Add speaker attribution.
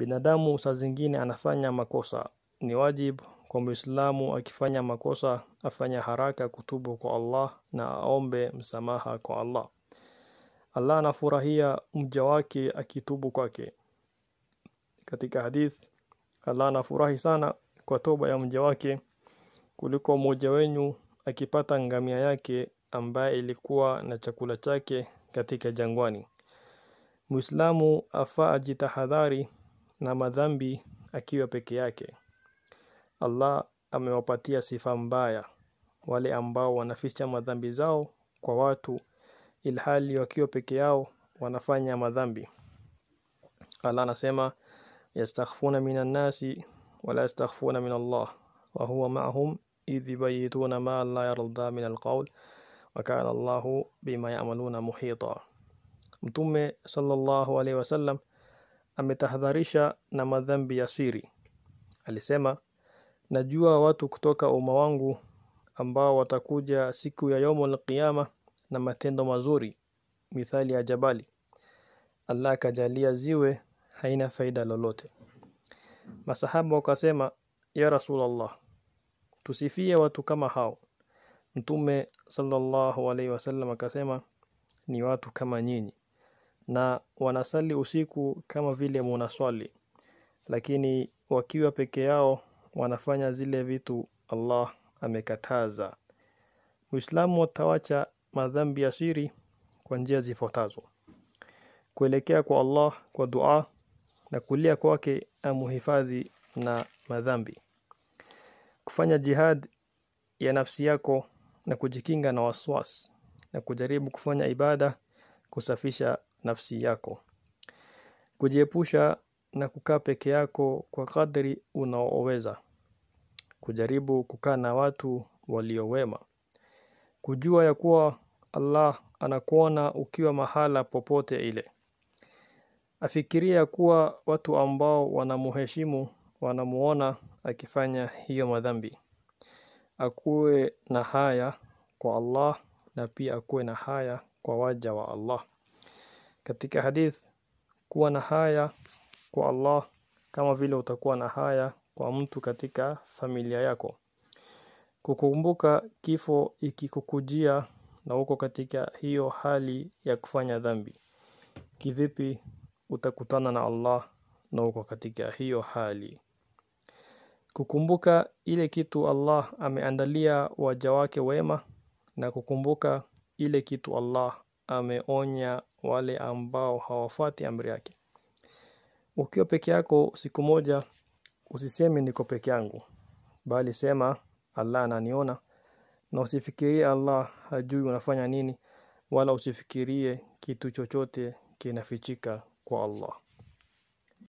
Speaker 1: Binadamu saa zingine anafanya makosa. Ni wajibu kwa Muislamu akifanya makosa afanya haraka kutubu kwa Allah na aombe msamaha kwa Allah. Allah anafurahia mja wake akitubu kwake. Katika hadith Allah anafurahi sana kwa toba ya mja wake kuliko mmoja wenyu akipata ngamia yake ambaye ilikuwa na chakula chake katika jangwani. Muislamu afaa ajitahadhari na madhambi akiwa peke yake. Allah amewapatia sifa mbaya wale ambao wanaficha madhambi zao kwa watu ilhali wakiwa peke yao wanafanya madhambi. Allah anasema yastakhfuna minan nasi wala yastakhfuna min Allah wa huwa ma'hum idh yubayituna ma la yarda min alqawl wa kana Allahu bima ya'maluna muhita. Mtume sallallahu alaihi wasallam ametahadharisha na madhambi ya siri. Alisema, najua watu kutoka umma wangu ambao watakuja siku ya yaumul qiyama na matendo mazuri mithali ya jabali. Allah akajalia ziwe haina faida lolote. Masahaba wakasema, ya Rasulullah, tusifie watu kama hao. Mtume sallallahu alaihi wasallam akasema, ni watu kama nyinyi na wanasali usiku kama vile munaswali lakini wakiwa peke yao wanafanya zile vitu Allah amekataza Muislamu atawacha madhambi ya siri kwa njia zifuatazo kuelekea kwa Allah kwa dua na kulia kwake amuhifadhi na madhambi kufanya jihad ya nafsi yako na kujikinga na waswas na kujaribu kufanya ibada kusafisha nafsi yako kujiepusha na kukaa peke yako kwa kadri unaoweza kujaribu kukaa na watu waliowema kujua ya kuwa Allah anakuona ukiwa mahala popote ile afikiria kuwa watu ambao wanamuheshimu wanamuona akifanya hiyo madhambi akuwe na haya kwa Allah na pia akuwe na haya kwa waja wa Allah. Katika hadith kuwa na haya kwa Allah kama vile utakuwa na haya kwa mtu katika familia yako. Kukumbuka kifo ikikukujia na uko katika hiyo hali ya kufanya dhambi. Kivipi utakutana na Allah na uko katika hiyo hali? Kukumbuka ile kitu Allah ameandalia waja wake wema na kukumbuka ile kitu Allah ameonya wale ambao hawafati amri yake ukiwa peke yako siku moja usiseme niko peke yangu bali sema Allah ananiona na usifikirie Allah hajui unafanya nini wala usifikirie kitu chochote kinafichika kwa Allah